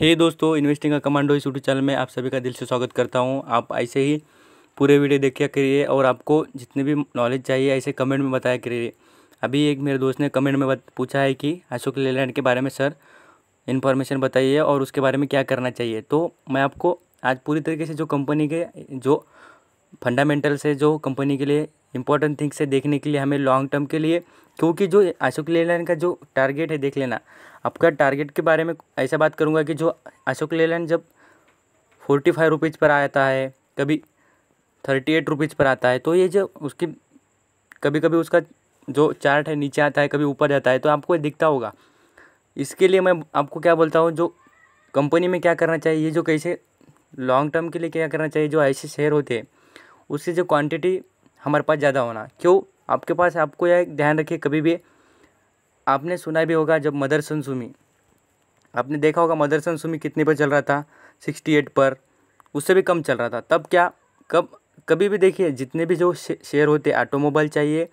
हे hey दोस्तों investing का commando इस यूट्यूब चैनल में आप सभी का दिल से स्वागत करता हूँ आप ऐसे ही पूरे वीडियो देखिए करिए और आपको जितने भी नॉलेज चाहिए ऐसे कमेंट में बताया करिए अभी एक मेरे दोस्त ने कमेंट में पूछा है कि अशोक लेलैंड के बारे में सर इन्फॉर्मेशन बताइए और उसके बारे में क्या करना चाहिए तो मैं आपको आज पूरी तरीके से जो कंपनी के जो फंडामेंटल्स है जो कंपनी के लिए इंपॉर्टेंट थिंग्स है देखने के लिए हमें लॉन्ग टर्म के लिए क्योंकि जो अशोक लेलैंड का जो टारगेट है देख लेना आपका टारगेट के बारे में ऐसा बात करूँगा कि जो अशोक लेलैंड जब फोर्टी फाइव रुपीज़ पर आता है कभी थर्टी एट रुपीज़ पर आता है तो ये जो उसकी कभी कभी उसका जो चार्ट है नीचे आता है कभी ऊपर जाता है तो आपको दिखता होगा इसके लिए मैं आपको क्या बोलता हूँ जो कंपनी में क्या करना चाहिए ये जो कैसे लॉन्ग टर्म के लिए क्या करना चाहिए जो ऐसे शेयर होते हैं उससे जो क्वांटिटी हमारे पास ज़्यादा होना क्यों आपके पास आपको यह ध्यान रखिए कभी भी आपने सुना भी होगा जब मदरसन सुमी आपने देखा होगा मदरसन सुमी कितने पर चल रहा था सिक्सटी एट पर उससे भी कम चल रहा था तब क्या कब कभी भी देखिए जितने भी जो शेयर होते हैं ऑटोमोबाइल चाहिए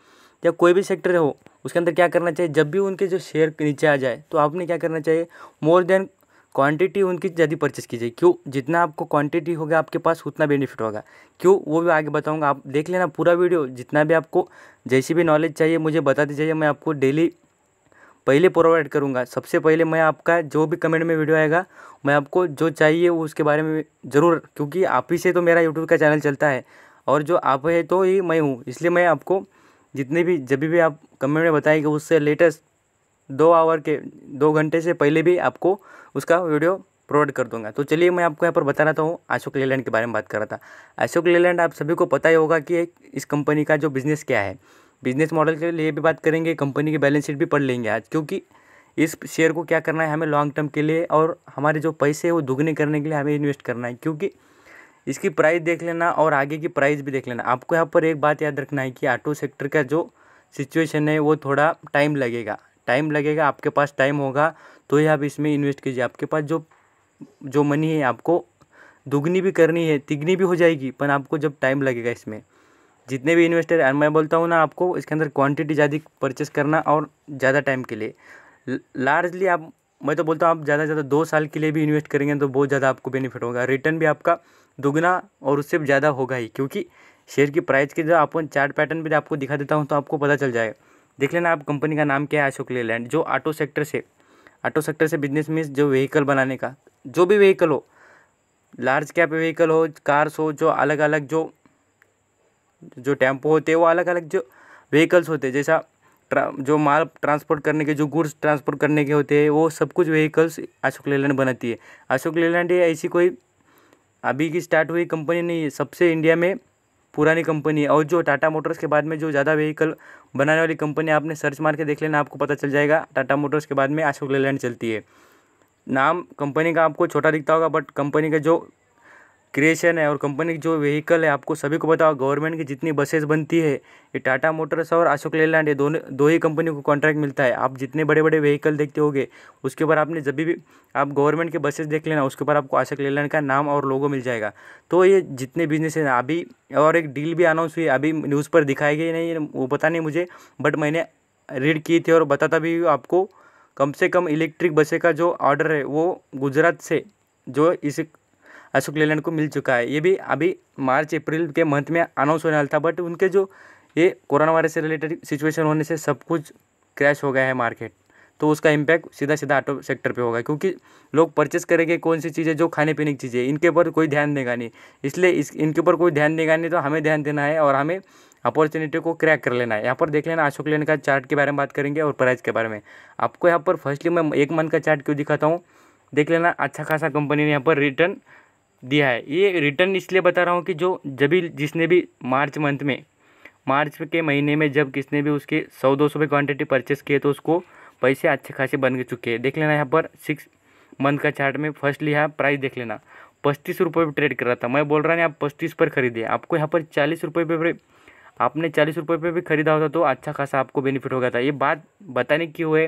या कोई भी सेक्टर हो उसके अंदर क्या करना चाहिए जब भी उनके जो शेयर नीचे आ जाए तो आपने क्या करना चाहिए मोर देन क्वांटिटी उनकी ज़्यादा परचेस कीजिए क्यों जितना आपको क्वांटिटी होगा आपके पास उतना बेनिफिट होगा क्यों वो भी आगे बताऊंगा आप देख लेना पूरा वीडियो जितना भी आपको जैसी भी नॉलेज चाहिए मुझे बताते जाइए मैं आपको डेली पहले प्रोवाइड करूँगा सबसे पहले मैं आपका जो भी कमेंट में वीडियो आएगा मैं आपको जो चाहिए वो उसके बारे में ज़रूर क्योंकि आप ही से तो मेरा यूट्यूब का चैनल चलता है और जो आप है तो ही मैं हूँ इसलिए मैं आपको जितने भी जब भी आप कमेंट में बताएंगे उससे लेटेस्ट दो आवर के दो घंटे से पहले भी आपको उसका वीडियो प्रोवाइड कर दूंगा तो चलिए मैं आपको यहाँ पर बता रहा हूँ अशोक लेलैंड के बारे में बात कर रहा था अशोक लेलैंड आप सभी को पता ही होगा कि इस कंपनी का जो बिज़नेस क्या है बिजनेस मॉडल के लिए भी बात करेंगे कंपनी की बैलेंस शीट भी पढ़ लेंगे आज क्योंकि इस शेयर को क्या करना है हमें लॉन्ग टर्म के लिए और हमारे जो पैसे हैं वो दुगने करने के लिए हमें इन्वेस्ट करना है क्योंकि इसकी प्राइस देख लेना और आगे की प्राइस भी देख लेना आपको यहाँ पर एक बात याद रखना है कि ऑटो सेक्टर का जो सिचुएशन है वो थोड़ा टाइम लगेगा टाइम लगेगा आपके पास टाइम होगा तो ही आप इसमें इन्वेस्ट कीजिए आपके पास जो जो मनी है आपको दुगनी भी करनी है तिगनी भी हो जाएगी पर आपको जब टाइम लगेगा इसमें जितने भी इन्वेस्टर हैं मैं बोलता हूँ ना आपको इसके अंदर क्वांटिटी ज़्यादा परचेस करना और ज़्यादा टाइम के लिए लार्जली आप मैं तो बोलता हूँ आप ज़्यादा से ज़्यादा दो साल के लिए भी इन्वेस्ट करेंगे तो बहुत ज़्यादा आपको बेनिफिट होगा रिटर्न भी आपका दुगना और उससे भी ज़्यादा होगा ही क्योंकि शेयर की प्राइस के जो आपको चार्ट पैटर्न भी आपको दिखा देता हूँ तो आपको पता चल जाएगा देख लेना आप कंपनी का नाम क्या है अशोक लेलैंड जो ऑटो सेक्टर से ऑटो सेक्टर से बिजनेस में जो व्हीकल बनाने का जो भी व्हीकल हो लार्ज कैप व्हीकल हो कार्स हो जो अलग अलग जो जो टेम्पो होते हैं वो अलग अलग जो व्हीकल्स होते हैं जैसा जो माल ट्रांसपोर्ट करने के जो गुड्स ट्रांसपोर्ट करने के होते हैं वो सब कुछ व्हीकल्स अशोक लेलैंड बनाती है अशोक लेलैंड ये ऐसी कोई अभी की स्टार्ट हुई कंपनी नहीं है सबसे इंडिया में पुरानी कंपनी है और जो टाटा मोटर्स के बाद में जो ज़्यादा व्हीकल बनाने वाली कंपनी आपने सर्च मार के देख लेना आपको पता चल जाएगा टाटा मोटर्स के बाद में अशोक लेलैंड चलती है नाम कंपनी का आपको छोटा दिखता होगा बट कंपनी का जो क्रिएशन है और कंपनी की जो व्हीकल है आपको सभी को पता गवर्नमेंट की जितनी बसेस बनती है ये टाटा मोटर्स और अशोक लेलैंड ये दोनों दो ही कंपनी को कॉन्ट्रैक्ट मिलता है आप जितने बड़े बड़े व्हीकल देखते होगे उसके ऊपर आपने जब भी आप गवर्नमेंट के बसेस देख लेना उसके ऊपर आपको अशोक लेलैंड का नाम और लोगो मिल जाएगा तो ये जितने बिजनेस हैं अभी और एक डील भी अनाउंस हुई अभी न्यूज़ पर दिखाई गई नहीं वो पता नहीं मुझे बट मैंने रीड की थी और बताता भी आपको कम से कम इलेक्ट्रिक बसें का जो ऑर्डर है वो गुजरात से जो इस अशोक लेलैंड को मिल चुका है ये भी अभी मार्च अप्रैल के मंथ में अनाउंस होने वाला था बट उनके जो ये कोरोना वायरस से रिलेटेड सिचुएशन होने से सब कुछ क्रैश हो गया है मार्केट तो उसका इम्पैक्ट सीधा सीधा ऑटो सेक्टर पे होगा क्योंकि लोग परचेस करेंगे कौन सी चीज़ें जो खाने पीने की चीज़ें इनके ऊपर कोई ध्यान देगा नहीं इसलिए इस इनके ऊपर कोई ध्यान देगा नहीं तो हमें ध्यान देना है और हमें अपॉर्चुनिटी को क्रैक कर लेना है यहाँ पर देख लेना अशोक लेन का चार्ट के बारे में बात करेंगे और प्राइस के बारे में आपको यहाँ पर फर्स्टली मैं एक मंथ का चार्ट क्यों दिखाता हूँ देख लेना अच्छा खासा कंपनी ने यहाँ पर रिटर्न दिया है ये रिटर्न इसलिए बता रहा हूँ कि जो जब भी जिसने भी मार्च मंथ में मार्च के महीने में जब किसने भी उसके सौ दो सौ रुपये क्वान्टिटी परचेस किए तो उसको पैसे अच्छे खासे बन चुके हैं देख लेना यहाँ पर सिक्स मंथ का चार्ट में फर्स्टली यहाँ प्राइस देख लेना पच्चीस रुपये पर ट्रेड कर रहा था मैं बोल रहा नहीं आप पच्चीस पर खरीदे आपको यहाँ पर चालीस रुपये पर आपने चालीस रुपये पर भी खरीदा होता तो अच्छा खासा आपको बेनिफिट हो गया था ये बात बताने की हुए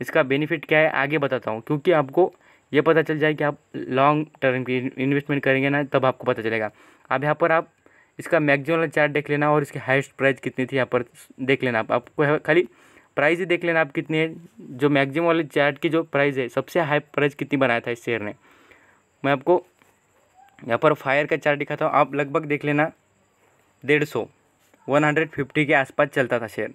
इसका बेनिफिट क्या है आगे बताता हूँ क्योंकि आपको ये पता चल जाए कि आप लॉन्ग टर्म की इन्वेस्टमेंट करेंगे ना तब आपको पता चलेगा अब यहाँ पर आप इसका मैगजिम वाला चार्ट देख लेना और इसकी हाइस्ट प्राइस कितनी थी यहाँ पर देख लेना आप आपको खाली प्राइस ही देख लेना आप कितनी है जो मैगजिम वाले चार्ट की जो प्राइस है सबसे हाई प्राइस कितनी बनाया था इस शेयर ने मैं आपको यहाँ पर फायर का चार्ट दिखाता हूँ आप लगभग देख लेना डेढ़ सौ वन हंड्रेड फिफ्टी के आसपास चलता था शेयर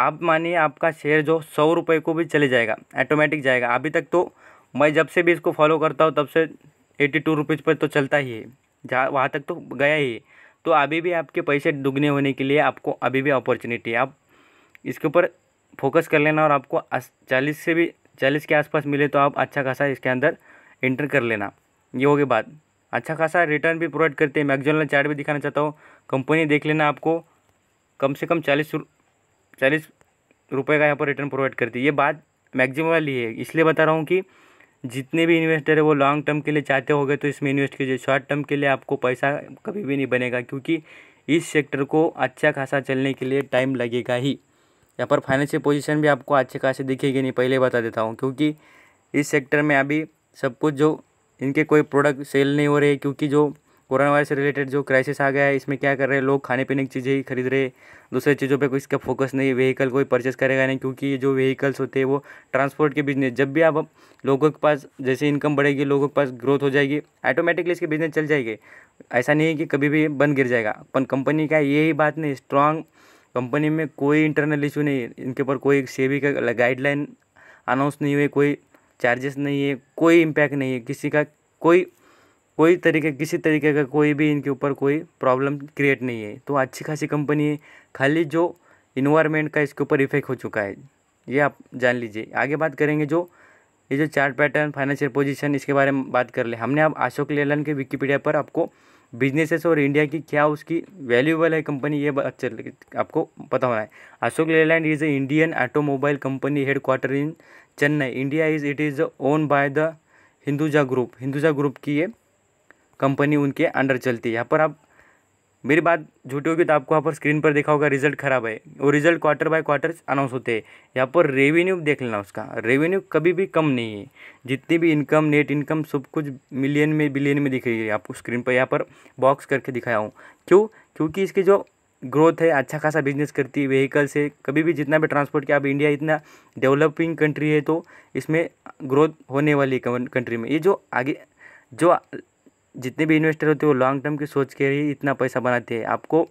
आप मानिए आपका शेयर जो सौ रुपये को भी चले जाएगा ऑटोमेटिक जाएगा अभी तक तो मैं जब से भी इसको फॉलो करता हूँ तब से एट्टी टू रुपीज़ पर तो चलता ही है जहाँ वहाँ तक तो गया ही है तो अभी भी आपके पैसे दुगने होने के लिए आपको अभी भी अपॉर्चुनिटी है आप इसके ऊपर फोकस कर लेना और आपको चालीस से भी चालीस के आसपास मिले तो आप अच्छा खासा इसके अंदर एंटर कर लेना ये होगी बात अच्छा खासा रिटर्न भी प्रोवाइड करते हैं मैगजोनल चार्ट भी दिखाना चाहता हूँ कंपनी देख लेना आपको कम से कम चालीस चालीस रुपये का यहाँ पर रिटर्न प्रोवाइड करती है ये बात मैक्सिमम वाली है इसलिए बता रहा हूँ कि जितने भी इन्वेस्टर है वो लॉन्ग टर्म के लिए चाहते होगे तो इसमें इन्वेस्ट कीजिए शॉर्ट टर्म के लिए आपको पैसा कभी भी नहीं बनेगा क्योंकि इस सेक्टर को अच्छा खासा चलने के लिए टाइम लगेगा ही यहाँ पर फाइनेंशियल पोजीशन भी आपको अच्छे खासे दिखेगी नहीं पहले बता देता हूँ क्योंकि इस सेक्टर में अभी सब कुछ जो इनके कोई प्रोडक्ट सेल नहीं हो रहे क्योंकि जो कोरोना वायरस से रिलेटेड जो क्राइसिस आ गया है इसमें क्या कर रहे हैं लोग खाने पीने की चीज़ें ही खरीद रहे दूसरे चीज़ों पे कोई इसका फोकस नहीं व्हीकल कोई परचेस करेगा नहीं क्योंकि जो व्हीकल्स होते हैं वो ट्रांसपोर्ट के बिजनेस जब भी आप लोगों के पास जैसे इनकम बढ़ेगी लोगों के पास ग्रोथ हो जाएगी ऑटोमेटिकली इसके बिजनेस चल जाएगी ऐसा नहीं है कि कभी भी बंद गिर जाएगा अपन कंपनी का यही बात नहीं स्ट्रांग कंपनी में कोई इंटरनल इशू नहीं है इनके ऊपर कोई सेवी का गाइडलाइन अनाउंस नहीं हुए कोई चार्जेस नहीं है कोई इम्पैक्ट नहीं है किसी का कोई कोई तरीके किसी तरीके का कोई भी इनके ऊपर कोई प्रॉब्लम क्रिएट नहीं है तो अच्छी खासी कंपनी है खाली जो इन्वायरमेंट का इसके ऊपर इफेक्ट हो चुका है ये आप जान लीजिए आगे बात करेंगे जो ये जो चार्ट पैटर्न फाइनेंशियल पोजीशन इसके बारे में बात कर ले हमने अब अशोक लेलन के विकीपीडिया पर आपको बिजनेसेस और इंडिया की क्या उसकी वैल्यूएबल है कंपनी ये आपको पता होना है Ashok Leyland is a Indian automobile company head quarter in Chennai India is it is own by the Hinduja group Hinduja group की ये कंपनी उनके अंडर चलती है यहाँ पर आप मेरी बात झूठी होगी तो आपको यहाँ पर स्क्रीन पर देखा होगा रिजल्ट खराब है वो result quarter by quarter announce होते हैं यहाँ पर रेवेन्यू देख लेना उसका रेवेन्यू कभी भी कम नहीं है जितनी भी इनकम नेट इनकम सब कुछ मिलियन में बिलियन में दिख रही है आपको स्क्रीन पर यहाँ पर बॉक्स करके दिखाया हूँ क्यों क्योंकि इसकी जो ग्रोथ है अच्छा खासा बिजनेस करती है व्हीकल से कभी भी जितना भी ट्रांसपोर्ट किया अब इंडिया इतना डेवलपिंग कंट्री है तो इसमें ग्रोथ होने वाली कंट्री में ये जो आगे जो जितने भी इन्वेस्टर होते हैं वो लॉन्ग टर्म की सोच के ही इतना पैसा बनाते हैं आपको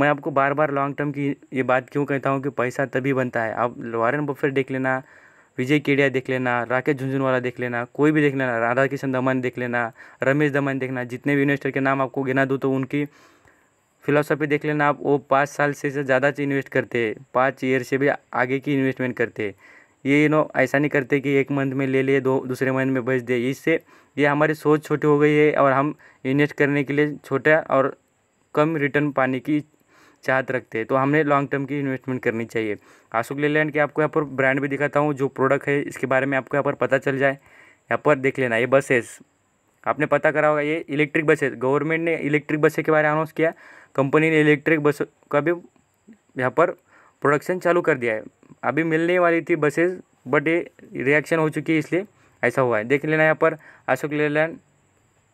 मैं आपको बार बार लॉन्ग टर्म की ये बात क्यों कहता हूँ कि पैसा तभी बनता है आप वारन बफेट देख लेना विजय केडिया देख लेना राकेश झुंझुनवाला देख लेना कोई भी देख लेना राधा किशन दमन देख लेना रमेश दमन देखना जितने भी इन्वेस्टर के नाम आपको गिना दूँ तो उनकी फिलोसॉफी देख लेना आप वो पाँच साल से ज़्यादा इन्वेस्ट करते हैं पाँच ईयर से भी आगे की इन्वेस्टमेंट करते हैं ये यू नो ऐसा नहीं करते कि एक मंथ में ले लिए दो दूसरे मंथ में बेच दिए इससे ये हमारी सोच छोटी हो गई है और हम इन्वेस्ट करने के लिए छोटा और कम रिटर्न पाने की चाहत रखते हैं तो हमने लॉन्ग टर्म की इन्वेस्टमेंट करनी चाहिए अशोक लेलैंड के आपको यहाँ पर ब्रांड भी दिखाता हूँ जो प्रोडक्ट है इसके बारे में आपको यहाँ पर पता चल जाए यहाँ पर देख लेना ये बसेस आपने पता करा होगा ये इलेक्ट्रिक बसेस गवर्नमेंट ने इलेक्ट्रिक बसें के बारे में अनाउंस किया कंपनी ने इलेक्ट्रिक बस का भी यहाँ पर प्रोडक्शन चालू कर दिया है अभी मिलने वाली थी बसेस बट ये रिएक्शन हो चुकी है इसलिए ऐसा हुआ है देख लेना यहाँ पर अशोक लेलैंड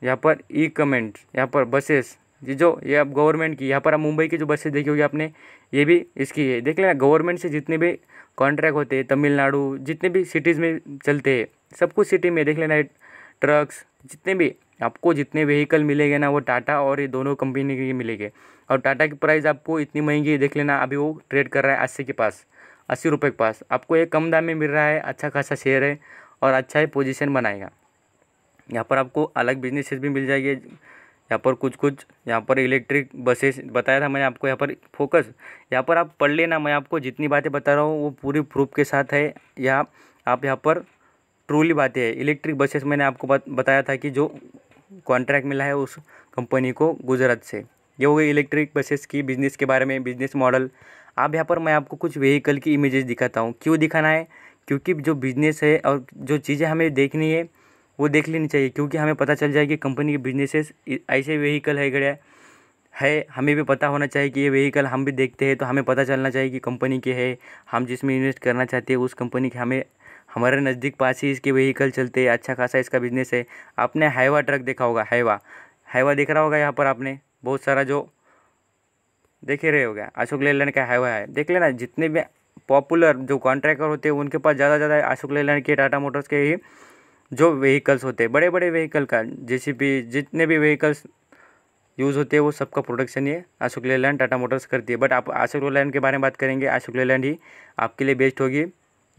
यहाँ पर ई कमेंट यहाँ पर बसेस ये जो ये अब गवर्नमेंट की यहाँ पर आप मुंबई की जो बसेस देखी होगी आपने ये भी इसकी है देख लेना गवर्नमेंट से जितने भी कॉन्ट्रैक्ट होते हैं तमिलनाडु जितने भी सिटीज़ में चलते हैं सब कुछ सिटी में देख लेना ट्रक्स जितने भी आपको जितने व्हीकल मिलेंगे ना वो टाटा और ये दोनों कंपनी के मिलेंगे और टाटा की प्राइस आपको इतनी महंगी है देख लेना अभी वो ट्रेड कर रहा है अस्सी के पास अस्सी रुपये के पास आपको एक कम दाम में मिल रहा है अच्छा खासा शेयर है और अच्छा ही पोजीशन बनाएगा यहाँ पर आपको अलग बिजनेसेस भी मिल जाएगी यहाँ पर कुछ कुछ यहाँ पर इलेक्ट्रिक बसेस बताया था मैंने आपको यहाँ पर फोकस यहाँ पर आप पढ़ लेना मैं आपको जितनी बातें बता रहा हूँ वो पूरी प्रूफ के साथ है या आप यहाँ पर ट्रूली बातें है इलेक्ट्रिक बसेस मैंने आपको बताया था कि जो कॉन्ट्रैक्ट मिला है उस कंपनी को गुजरात से ये हो गई इलेक्ट्रिक बसेस की बिज़नेस के बारे में बिज़नेस मॉडल अब यहाँ पर मैं आपको कुछ व्हीकल की इमेजेस दिखाता हूँ क्यों दिखाना है क्योंकि जो बिज़नेस है और जो चीज़ें हमें देखनी है वो देख लेनी चाहिए क्योंकि हमें पता चल जाए कि कंपनी के बिजनेसेस ऐसे व्हीकल है गड़े है हमें भी पता होना चाहिए कि ये व्हीकल हम भी देखते हैं तो हमें पता चलना चाहिए कि कंपनी के है हम जिसमें इन्वेस्ट करना चाहते हैं उस कंपनी के हमें हमारे नज़दीक पास ही इसके व्हीकल चलते हैं अच्छा खासा इसका बिजनेस है आपने हाइवा ट्रक देखा होगा हाइवा हाइवा देख रहा होगा यहाँ पर आपने बहुत सारा जो देखे रहे हो गया अशोक लेलैंड का हाईवा है देख लेना जितने भी पॉपुलर जो कॉन्ट्रैक्टर होते हैं उनके पास ज़्यादा ज़्यादा अशोक लेलैंड के टाटा मोटर्स के ही जो व्हीकल्स होते हैं बड़े बड़े व्हीकल का भी जितने भी व्हीकल्स यूज़ होते हैं वो सबका प्रोडक्शन ये अशोक लेलैंड टाटा मोटर्स करती है बट आप अशोक लेलैंड के बारे में बात करेंगे अशोक लेलैंड ही आपके लिए बेस्ट होगी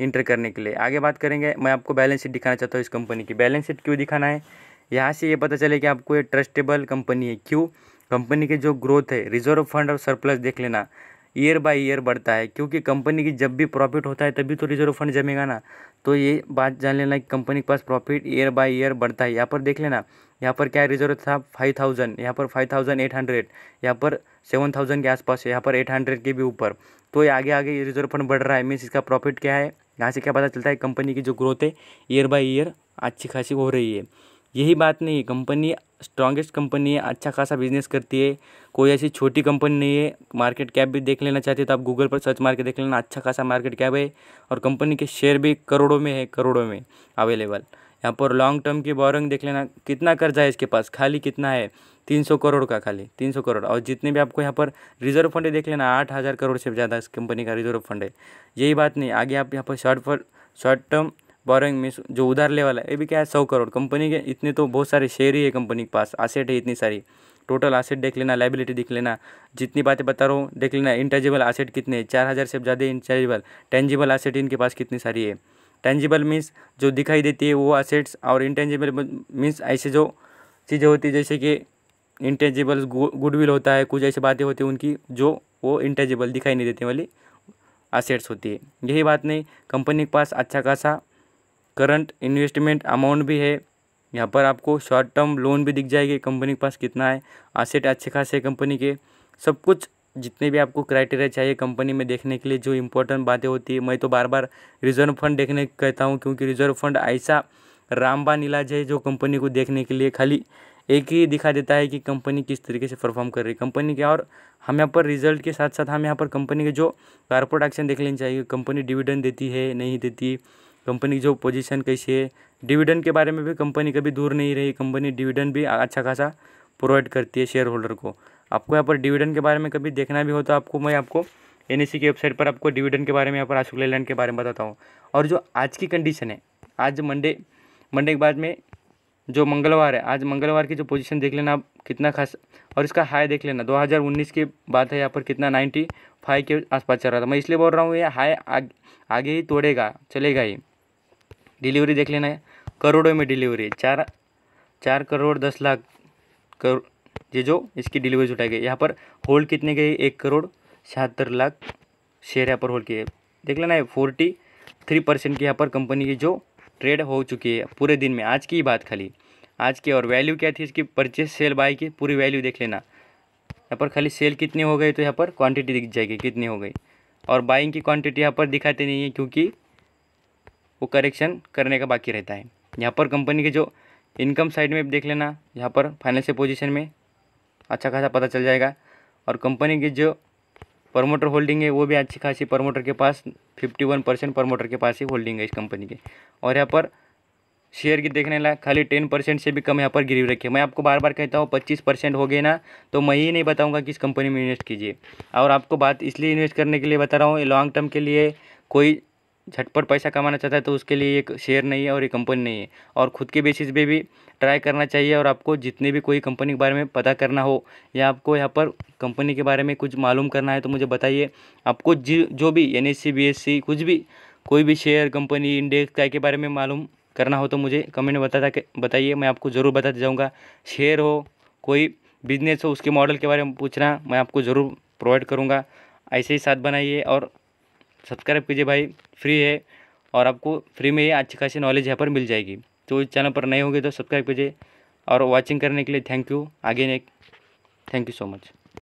इंटर करने के लिए आगे बात करेंगे मैं आपको बैलेंस शीट दिखाना चाहता हूँ इस कंपनी की बैलेंस शीट क्यों दिखाना है यहाँ से ये पता चले कि आपको ये ट्रस्टेबल कंपनी है क्यों कंपनी की जो ग्रोथ है रिजर्व फंड और सरप्लस देख लेना ईयर बाय ईयर बढ़ता है क्योंकि कंपनी की जब भी प्रॉफिट होता है तभी तो रिजर्व फंड जमेगा ना तो ये बात जान लेना कि कंपनी के पास प्रॉफिट ईयर बाय ईयर बढ़ता है यहाँ पर देख लेना यहाँ पर क्या रिजर्व था फाइव थाउजेंड यहाँ पर फाइव थाउजेंड एट हंड्रेड यहाँ पर सेवन थाउजेंड के आसपास है यहाँ पर एट हंड्रेड के भी ऊपर तो ये आगे आगे रिजर्व फंड बढ़ रहा है मीन्स इसका प्रॉफिट क्या है यहाँ से क्या पता चलता है कंपनी की जो ग्रोथ है ईयर बाई ईयर अच्छी खासी हो रही है यही बात नहीं है कंपनी स्ट्रांगेस्ट कंपनी है अच्छा खासा बिजनेस करती है कोई ऐसी छोटी कंपनी नहीं है मार्केट कैप भी देख लेना चाहते तो आप गूगल पर सर्च मार के देख लेना अच्छा खासा मार्केट कैप है और कंपनी के शेयर भी करोड़ों में है करोड़ों में अवेलेबल यहाँ पर लॉन्ग टर्म की बोरिंग देख लेना कितना कर्जा है इसके पास खाली कितना है तीन सौ करोड़ का खाली तीन सौ करोड़ और जितने भी आपको यहाँ पर रिजर्व फंड है देख लेना आठ हज़ार करोड़ से ज़्यादा इस कंपनी का रिजर्व फंड है यही बात नहीं आगे आप यहाँ पर short fund short term borrowing मिस जो उधार ले वाला है ये भी क्या है सौ करोड़ कंपनी के इतने तो बहुत सारे शेयर ही है कंपनी के पास आसेट है इतनी सारी टोटल आसेट देख लेना लाइबिलिटी देख लेना जितनी बातें बता रहा हूँ देख लेना इंटेजिबल आसेट कितने चार हज़ार से ज़्यादा इंटेजिबल टेंजिबल आसेट इनके पास कितनी सारी है टेंजिबल मीन्स जो दिखाई देती है वो असेट्स और इंटेंजिबल मीन्स ऐसे जो चीज़ें होती है जैसे कि इंटेंजिबल गुडविल होता है कुछ ऐसी बातें होती हैं उनकी जो वो इंटेंजिबल दिखाई नहीं देती वाली असेट्स होती है यही बात नहीं कंपनी के पास अच्छा खासा करंट इन्वेस्टमेंट अमाउंट भी है यहाँ पर आपको शॉर्ट टर्म लोन भी दिख जाएगी कंपनी के पास कितना है असेट अच्छे खासे कंपनी के सब कुछ जितने भी आपको क्राइटेरिया चाहिए कंपनी में देखने के लिए जो इम्पोर्टेंट बातें होती है मैं तो बार बार रिजर्व फंड देखने कहता हूँ क्योंकि रिजर्व फंड ऐसा रामबान इलाज है जो कंपनी को देखने के लिए खाली एक ही दिखा देता है कि कंपनी किस तरीके से परफॉर्म कर रही है कंपनी के और हम यहाँ पर रिजल्ट के साथ साथ हम यहाँ पर कंपनी के जो कारपोरेट एक्शन देख लेनी चाहिए कंपनी डिविडेंड देती है नहीं देती कंपनी की जो पोजीशन कैसी है डिविडेंड के बारे में भी कंपनी कभी दूर नहीं रही कंपनी डिविडेंड भी अच्छा खासा प्रोवाइड करती है शेयर होल्डर को आपको यहाँ पर डिविडेंड के बारे में कभी देखना भी हो तो आपको मैं आपको एन e की वेबसाइट पर आपको डिविडेंड के बारे में यहाँ पर अशोक लेलैंड के बारे में बताता हूँ और जो आज की कंडीशन है आज मंडे मंडे के बाद में जो मंगलवार है आज मंगलवार की जो पोजीशन देख लेना आप कितना खास और इसका हाई देख लेना 2019 के बाद है यहाँ पर कितना 95 के आसपास चल रहा था मैं इसलिए बोल रहा हूँ ये हाई आग, आगे ही तोड़ेगा चलेगा ही डिलीवरी देख लेना है करोड़ों में डिलीवरी चार चार करोड़ दस लाख करोड़ ये जो इसकी डिलीवरी उठाई गई यहाँ पर होल्ड कितने गए एक करोड़ छिहत्तर लाख शेयर यहाँ पर होल्ड किए देख लेना है फोर्टी थ्री परसेंट की यहाँ पर कंपनी की जो ट्रेड हो चुकी है पूरे दिन में आज की ही बात खाली आज की और वैल्यू क्या थी इसकी परचेस सेल बाई की पूरी वैल्यू देख लेना यहाँ पर खाली सेल कितनी हो गई तो यहाँ पर क्वांटिटी दिख जाएगी कितनी हो गई और बाइंग की क्वांटिटी यहाँ पर दिखाते नहीं है क्योंकि वो करेक्शन करने का बाकी रहता है यहाँ पर कंपनी के जो इनकम साइड में देख लेना यहाँ पर फाइनेंशियल पोजीशन में अच्छा खासा पता चल जाएगा और कंपनी की जो प्रमोटर होल्डिंग है वो भी अच्छी खासी प्रमोटर के पास फिफ्टी वन परसेंट प्रमोटर के पास ही होल्डिंग है इस कंपनी की और यहाँ पर शेयर की देखने ला खाली टेन परसेंट से भी कम यहाँ पर गिरी रखी है मैं आपको बार बार कहता हूँ पच्चीस परसेंट हो गए ना तो मैं ही नहीं बताऊँगा कि इस कंपनी में इन्वेस्ट कीजिए और आपको बात इसलिए इन्वेस्ट करने के लिए बता रहा हूँ लॉन्ग टर्म के लिए कोई झटपट पैसा कमाना चाहता है तो उसके लिए एक शेयर नहीं है और एक कंपनी नहीं है और ख़ुद के बेसिस पे भी ट्राई करना चाहिए और आपको जितने भी कोई कंपनी के बारे में पता करना हो या आपको यहाँ पर कंपनी के बारे में कुछ मालूम करना है तो मुझे बताइए आपको जी जो भी एन एस कुछ भी कोई भी शेयर कंपनी इंडेक्स क्या के बारे में मालूम करना हो तो मुझे कमेंट में बताता बताइए मैं आपको ज़रूर बताते जाऊँगा शेयर हो कोई बिजनेस हो उसके मॉडल के बारे में पूछना मैं आपको ज़रूर प्रोवाइड करूँगा ऐसे ही साथ बनाइए और सब्सक्राइब कीजिए भाई फ्री है और आपको फ्री में ही अच्छी खासी नॉलेज यहाँ पर मिल जाएगी तो इस चैनल पर नए होंगे तो सब्सक्राइब कीजिए और वॉचिंग करने के लिए थैंक यू आगे एक थैंक यू सो मच